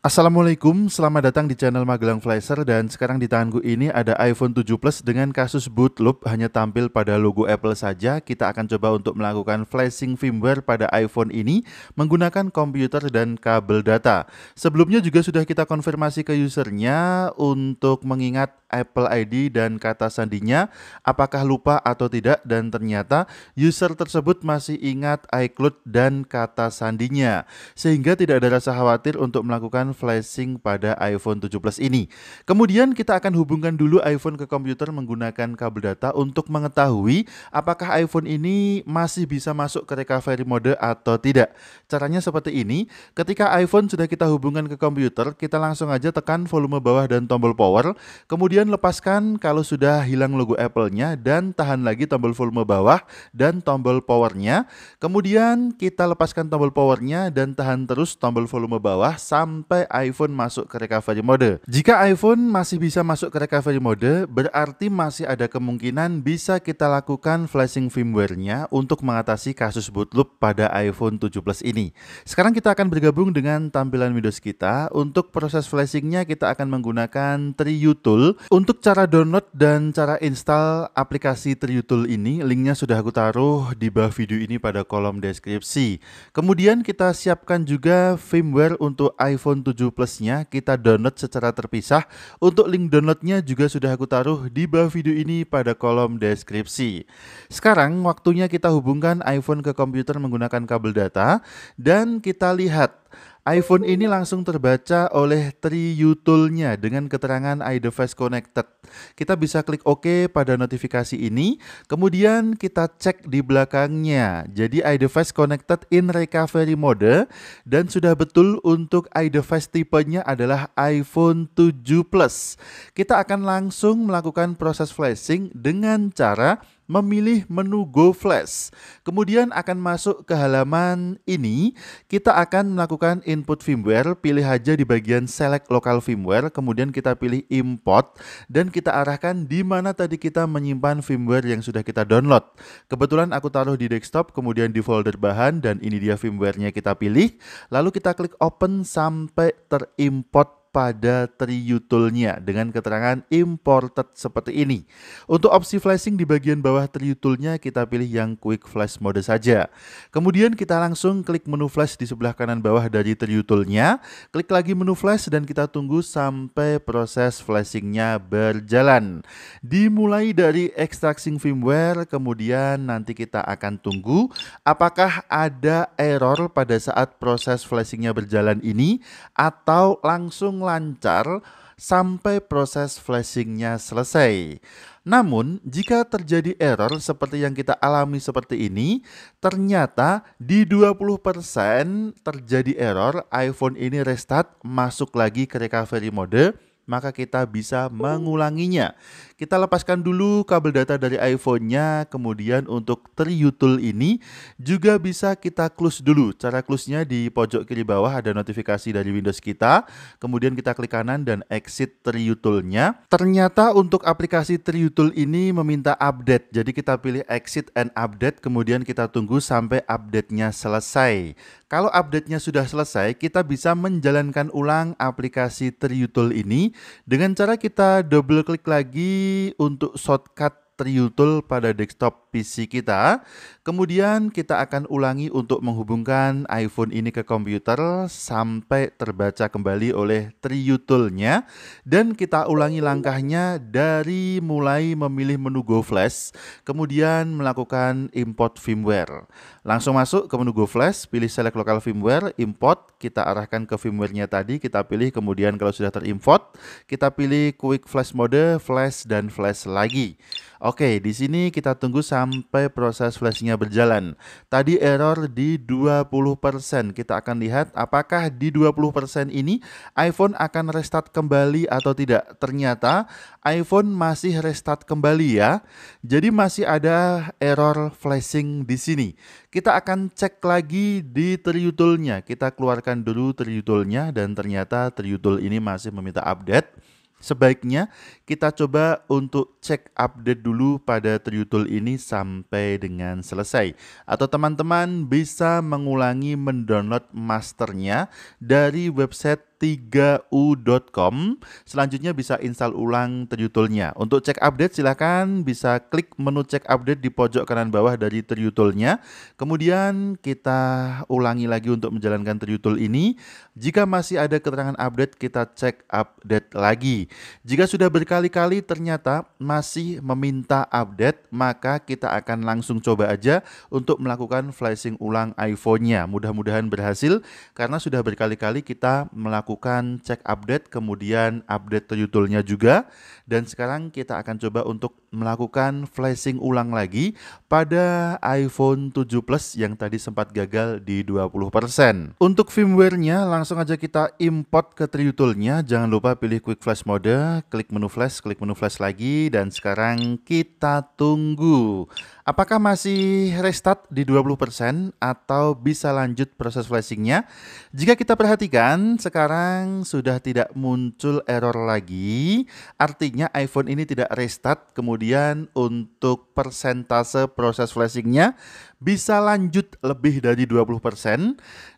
Assalamualaikum, selamat datang di channel Magelang Flasher dan sekarang di tanganku ini ada iPhone 7 Plus dengan kasus bootloop hanya tampil pada logo Apple saja. Kita akan coba untuk melakukan flashing firmware pada iPhone ini menggunakan komputer dan kabel data. Sebelumnya juga sudah kita konfirmasi ke usernya untuk mengingat Apple ID dan kata sandinya, apakah lupa atau tidak dan ternyata user tersebut masih ingat iCloud dan kata sandinya sehingga tidak ada rasa khawatir untuk melakukan flashing pada iPhone 17 ini. Kemudian kita akan hubungkan dulu iPhone ke komputer menggunakan kabel data untuk mengetahui apakah iPhone ini masih bisa masuk ke recovery mode atau tidak. Caranya seperti ini, ketika iPhone sudah kita hubungkan ke komputer, kita langsung aja tekan volume bawah dan tombol power, kemudian Kemudian lepaskan kalau sudah hilang logo Apple-nya dan tahan lagi tombol volume bawah dan tombol powernya. Kemudian kita lepaskan tombol powernya dan tahan terus tombol volume bawah sampai iPhone masuk ke recovery mode. Jika iPhone masih bisa masuk ke recovery mode, berarti masih ada kemungkinan bisa kita lakukan flashing firmware-nya untuk mengatasi kasus bootloop pada iPhone 7 Plus ini. Sekarang kita akan bergabung dengan tampilan Windows kita. Untuk proses flashing-nya kita akan menggunakan 3U Tool untuk cara download dan cara install aplikasi Triutul ini, linknya sudah aku taruh di bawah video ini pada kolom deskripsi. Kemudian kita siapkan juga firmware untuk iPhone 7 Plus-nya, kita download secara terpisah. Untuk link downloadnya juga sudah aku taruh di bawah video ini pada kolom deskripsi. Sekarang waktunya kita hubungkan iPhone ke komputer menggunakan kabel data, dan kita lihat iPhone ini langsung terbaca oleh Tri Triyutulnya dengan keterangan iDevice Connected. Kita bisa klik OK pada notifikasi ini, kemudian kita cek di belakangnya. Jadi iDevice Connected in Recovery Mode dan sudah betul untuk iDevice tipenya adalah iPhone 7 Plus. Kita akan langsung melakukan proses flashing dengan cara memilih menu Go Flash. Kemudian akan masuk ke halaman ini, kita akan melakukan input firmware, pilih aja di bagian select local firmware, kemudian kita pilih import, dan kita arahkan di mana tadi kita menyimpan firmware yang sudah kita download. Kebetulan aku taruh di desktop, kemudian di folder bahan, dan ini dia firmware-nya kita pilih. Lalu kita klik open sampai terimport pada triutulnya dengan keterangan imported seperti ini. Untuk opsi flashing di bagian bawah triutulnya kita pilih yang quick flash mode saja. Kemudian kita langsung klik menu flash di sebelah kanan bawah dari triutulnya. klik lagi menu flash dan kita tunggu sampai proses flashingnya berjalan. Dimulai dari extracting firmware, kemudian nanti kita akan tunggu apakah ada error pada saat proses flashingnya berjalan ini atau langsung berlangsung lancar sampai proses flashingnya selesai. Namun, jika terjadi error seperti yang kita alami seperti ini, ternyata di 20% terjadi error, iPhone ini restart, masuk lagi ke recovery mode, maka kita bisa mengulanginya. Kita lepaskan dulu kabel data dari iPhone-nya, kemudian untuk triutul ini juga bisa kita close dulu. Cara close-nya di pojok kiri bawah ada notifikasi dari Windows kita, kemudian kita klik kanan dan exit triutulnya. Ternyata untuk aplikasi triutul ini meminta update, jadi kita pilih exit and update, kemudian kita tunggu sampai update-nya selesai. Kalau update-nya sudah selesai, kita bisa menjalankan ulang aplikasi triutul ini dengan cara kita double klik lagi untuk shortcut Triutul pada desktop PC kita. Kemudian kita akan ulangi untuk menghubungkan iPhone ini ke komputer sampai terbaca kembali oleh Triutulnya. Dan kita ulangi langkahnya dari mulai memilih menu Go Flash, kemudian melakukan import firmware. Langsung masuk ke menu Go Flash, pilih select local firmware, import, kita arahkan ke firmware-nya tadi, kita pilih kemudian kalau sudah terimport, kita pilih quick flash mode, flash dan flash lagi. Oke, di sini kita tunggu sampai proses flashnya berjalan. Tadi error di 20%. Kita akan lihat apakah di 20% ini iPhone akan restart kembali atau tidak. Ternyata iPhone masih restart kembali ya. Jadi masih ada error flashing di sini. Kita kita akan cek lagi di triutulnya. Kita keluarkan dulu triutulnya dan ternyata triutul ini masih meminta update. Sebaiknya kita coba untuk cek update dulu pada triutul ini sampai dengan selesai. Atau teman-teman bisa mengulangi mendownload masternya dari website 3u.com. Selanjutnya bisa install ulang terutulnya. Untuk cek update silahkan bisa klik menu cek update di pojok kanan bawah dari terutulnya. Kemudian kita ulangi lagi untuk menjalankan terutul ini. Jika masih ada keterangan update, kita cek update lagi. Jika sudah berkali-kali ternyata masih meminta update, maka kita akan langsung coba aja untuk melakukan flashing ulang iPhone-nya. Mudah-mudahan berhasil karena sudah berkali-kali kita melakukan cek update, kemudian update tutorialnya juga. Dan sekarang kita akan coba untuk melakukan flashing ulang lagi pada iPhone 7 Plus yang tadi sempat gagal di 20%. Untuk firmware-nya langsung aja kita import ke Triutul-nya. Jangan lupa pilih quick flash mode, klik menu flash, klik menu flash lagi dan sekarang kita tunggu. Apakah masih restart di 20% atau bisa lanjut proses flashingnya? Jika kita perhatikan sekarang sudah tidak muncul error lagi, artinya iPhone ini tidak restart kemudian kemudian untuk persentase proses flashingnya bisa lanjut lebih dari 20%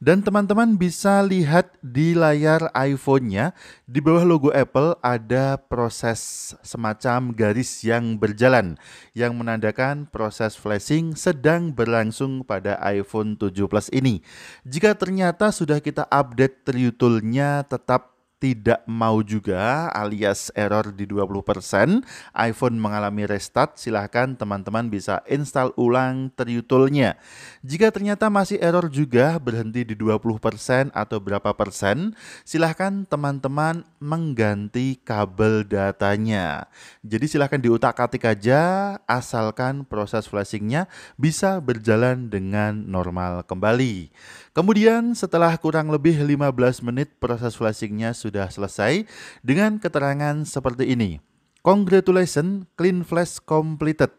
dan teman-teman bisa lihat di layar iPhone-nya di bawah logo Apple ada proses semacam garis yang berjalan yang menandakan proses flashing sedang berlangsung pada iPhone 7 Plus ini. Jika ternyata sudah kita update triutulnya tetap tidak mau juga alias error di 20%, iPhone mengalami restart, silahkan teman-teman bisa install ulang terutulnya. Jika ternyata masih error juga berhenti di 20% atau berapa persen, silahkan teman-teman mengganti kabel datanya. Jadi silahkan diutak-atik aja, asalkan proses flashingnya bisa berjalan dengan normal kembali. Kemudian setelah kurang lebih 15 menit proses flashingnya sudah selesai dengan keterangan seperti ini. Congratulations, clean flash completed.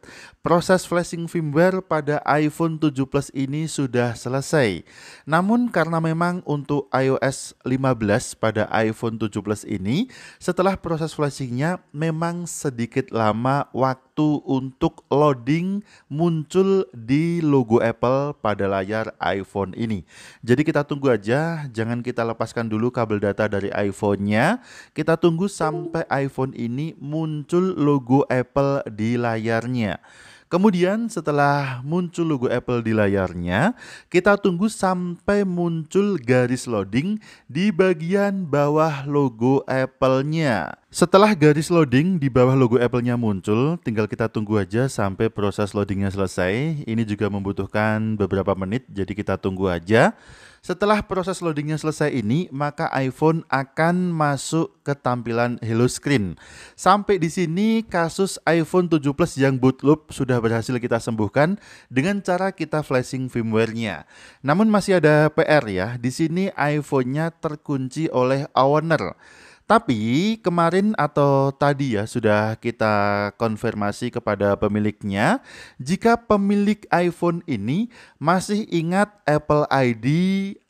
Proses flashing firmware pada iPhone 7 Plus ini sudah selesai. Namun karena memang untuk iOS 15 pada iPhone 7 Plus ini, setelah proses flashingnya memang sedikit lama waktu untuk loading muncul di logo Apple pada layar iPhone ini. Jadi kita tunggu aja, jangan kita lepaskan dulu kabel data dari iPhone-nya. Kita tunggu sampai iPhone ini muncul logo Apple di layarnya. Kemudian setelah muncul logo Apple di layarnya, kita tunggu sampai muncul garis loading di bagian bawah logo Apple-nya. Setelah garis loading di bawah logo Apple-nya muncul, tinggal kita tunggu aja sampai proses loadingnya selesai. Ini juga membutuhkan beberapa menit, jadi kita tunggu aja. Setelah proses loadingnya selesai ini, maka iPhone akan masuk ke tampilan Hello Screen. Sampai di sini kasus iPhone 7 Plus yang boot loop sudah berhasil kita sembuhkan dengan cara kita flashing firmware-nya. Namun masih ada PR ya, di sini iPhone-nya terkunci oleh owner. Tapi kemarin atau tadi ya sudah kita konfirmasi kepada pemiliknya jika pemilik iPhone ini masih ingat Apple ID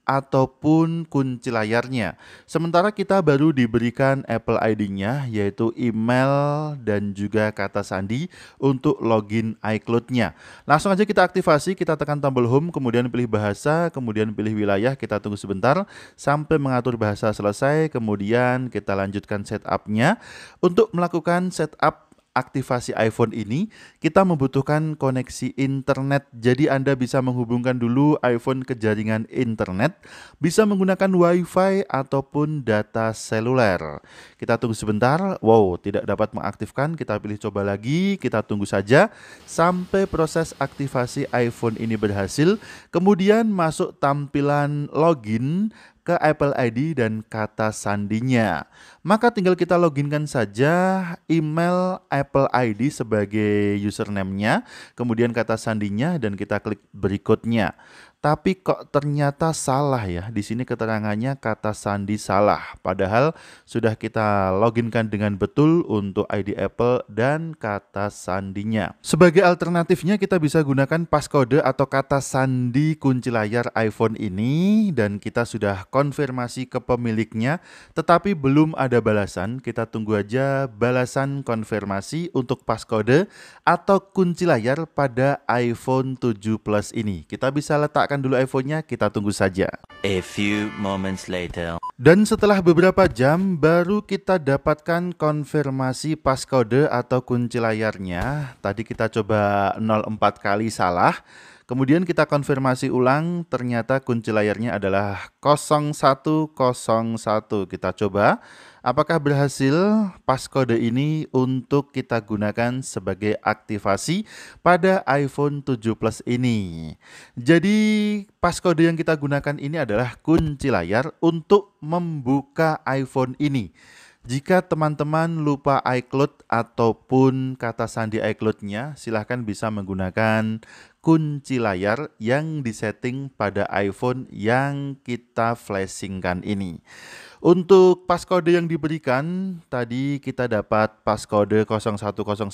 ataupun kunci layarnya. Sementara kita baru diberikan Apple ID-nya yaitu email dan juga kata sandi untuk login iCloud-nya. Langsung aja kita aktifasi, kita tekan tombol home, kemudian pilih bahasa, kemudian pilih wilayah, kita tunggu sebentar sampai mengatur bahasa selesai, kemudian kita lanjutkan setup-nya. Untuk melakukan setup aktivasi iPhone ini, kita membutuhkan koneksi internet. Jadi Anda bisa menghubungkan dulu iPhone ke jaringan internet, bisa menggunakan Wi-Fi ataupun data seluler. Kita tunggu sebentar. Wow, tidak dapat mengaktifkan. Kita pilih coba lagi. Kita tunggu saja sampai proses aktivasi iPhone ini berhasil. Kemudian masuk tampilan login ke Apple ID dan kata sandinya. Maka tinggal kita loginkan saja email Apple ID sebagai username-nya, kemudian kata sandinya dan kita klik berikutnya tapi kok ternyata salah ya. Di sini keterangannya kata sandi salah. Padahal sudah kita loginkan dengan betul untuk ID Apple dan kata sandinya. Sebagai alternatifnya kita bisa gunakan passcode atau kata sandi kunci layar iPhone ini dan kita sudah konfirmasi ke pemiliknya tetapi belum ada balasan. Kita tunggu aja balasan konfirmasi untuk passcode atau kunci layar pada iPhone 7 Plus ini. Kita bisa letak meletakkan dulu iPhone-nya, kita tunggu saja. A few moments later. Dan setelah beberapa jam baru kita dapatkan konfirmasi passcode atau kunci layarnya. Tadi kita coba 04 kali salah. Kemudian kita konfirmasi ulang, ternyata kunci layarnya adalah 0101. Kita coba Apakah berhasil pas ini untuk kita gunakan sebagai aktivasi pada iPhone 7 Plus ini? Jadi pas yang kita gunakan ini adalah kunci layar untuk membuka iPhone ini. Jika teman-teman lupa iCloud ataupun kata sandi iCloud-nya, silahkan bisa menggunakan kunci layar yang disetting pada iPhone yang kita flashingkan ini. Untuk paskode yang diberikan, tadi kita dapat paskode 0101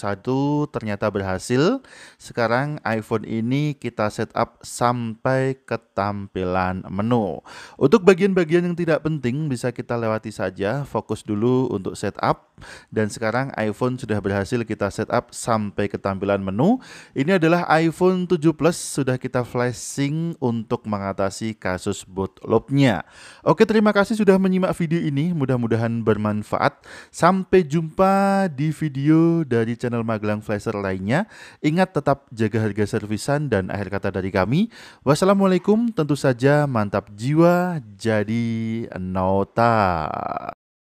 ternyata berhasil. Sekarang iPhone ini kita setup sampai ke tampilan menu. Untuk bagian-bagian yang tidak penting bisa kita lewati saja, fokus dulu untuk setup dan sekarang iPhone sudah berhasil kita setup sampai ke tampilan menu. Ini adalah iPhone 7 Plus sudah kita flashing untuk mengatasi kasus boot loopnya. Oke, terima kasih sudah menyimak video ini. Mudah-mudahan bermanfaat. Sampai jumpa di video dari channel Magelang Flasher lainnya. Ingat tetap jaga harga servisan dan akhir kata dari kami. Wassalamualaikum, tentu saja mantap jiwa jadi nota.